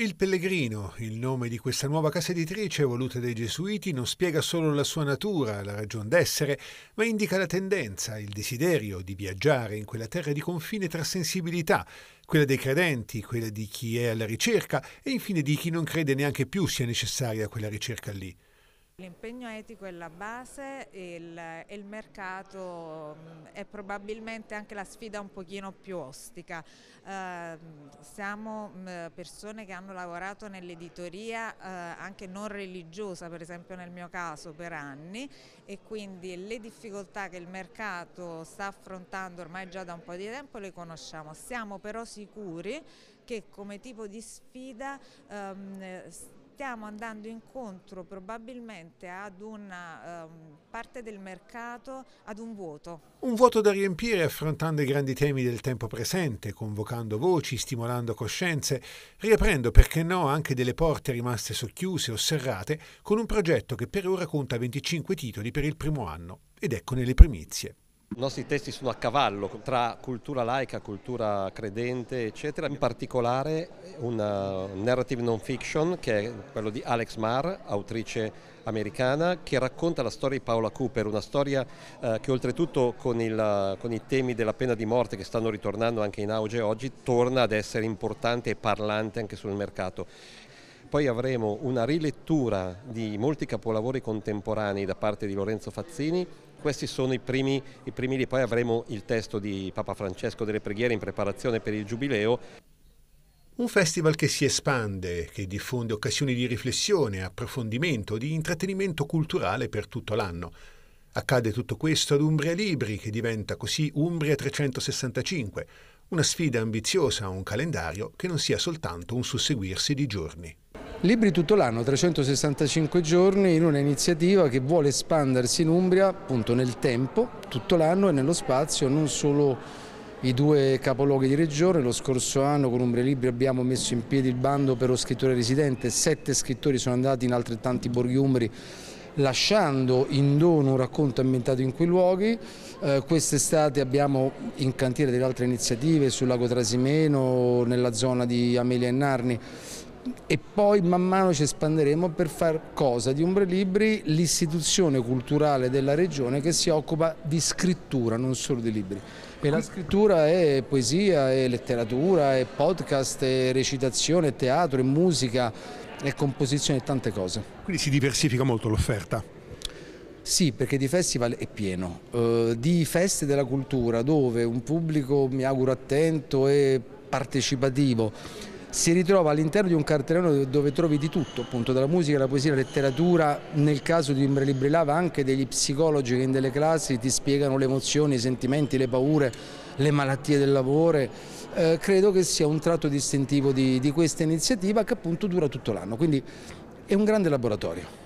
Il Pellegrino, il nome di questa nuova casa editrice voluta dai Gesuiti, non spiega solo la sua natura, la ragion d'essere, ma indica la tendenza, il desiderio di viaggiare in quella terra di confine tra sensibilità, quella dei credenti, quella di chi è alla ricerca e infine di chi non crede neanche più sia necessaria quella ricerca lì. L'impegno etico è la base e il, il, mercato mm, è probabilmente anche la sfida un pochino più ostica. Eh, siamo mm, persone che hanno lavorato nell'editoria eh, anche non religiosa, per esempio nel mio caso, per anni e quindi le difficoltà che il mercato sta affrontando ormai già da un po' di tempo le conosciamo. Siamo però sicuri che come tipo di sfida ehm, stiamo andando incontro probabilmente ad una um, parte del mercato, ad un vuoto. Un vuoto da riempire affrontando i grandi temi del tempo presente, convocando voci, stimolando coscienze, riaprendo perché no anche delle porte rimaste socchiuse o serrate con un progetto che per ora conta 25 titoli per il primo anno ed ecco nelle primizie. I nostri testi sono a cavallo tra cultura laica, cultura credente, eccetera. In particolare una eh, narrative non fiction che è quello di Alex Marr, autrice americana, che racconta la storia di Paola Cooper, una storia eh, che oltretutto con, il, con i temi della pena di morte che stanno ritornando anche in auge oggi, torna ad essere importante e parlante anche sul mercato. Poi avremo una rilettura di molti capolavori contemporanei da parte di Lorenzo Fazzini. Questi sono i primi, i primi lì, poi avremo il testo di Papa Francesco delle preghiere in preparazione per il Giubileo. Un festival che si espande, che diffonde occasioni di riflessione, approfondimento, di intrattenimento culturale per tutto l'anno. Accade tutto questo ad Umbria Libri, che diventa così Umbria 365, una sfida ambiziosa a un calendario che non sia soltanto un susseguirsi di giorni. Libri tutto l'anno, 365 giorni, in un'iniziativa che vuole espandersi in Umbria appunto nel tempo, tutto l'anno e nello spazio, non solo i due capoluoghi di regione. Lo scorso anno con Umbria Libri abbiamo messo in piedi il bando per lo scrittore residente, sette scrittori sono andati in altrettanti borghi umbri lasciando in dono un racconto ambientato in quei luoghi. Eh, Quest'estate abbiamo in cantiere delle altre iniziative sul lago Trasimeno, nella zona di Amelia e Narni, e poi man mano ci espanderemo per far cosa di Ombre Libri l'istituzione culturale della regione che si occupa di scrittura, non solo di libri. E la scrittura è poesia, è letteratura, è podcast, è recitazione, è teatro, è musica, è composizione e tante cose. Quindi si diversifica molto l'offerta? Sì, perché di festival è pieno, uh, di feste della cultura dove un pubblico mi auguro attento e partecipativo si ritrova all'interno di un cartellone dove trovi di tutto, appunto dalla musica, la poesia, la letteratura, nel caso di Imbre Libri Lava anche degli psicologi che in delle classi ti spiegano le emozioni, i sentimenti, le paure, le malattie del lavoro. Eh, credo che sia un tratto distintivo di, di questa iniziativa che appunto dura tutto l'anno, quindi è un grande laboratorio.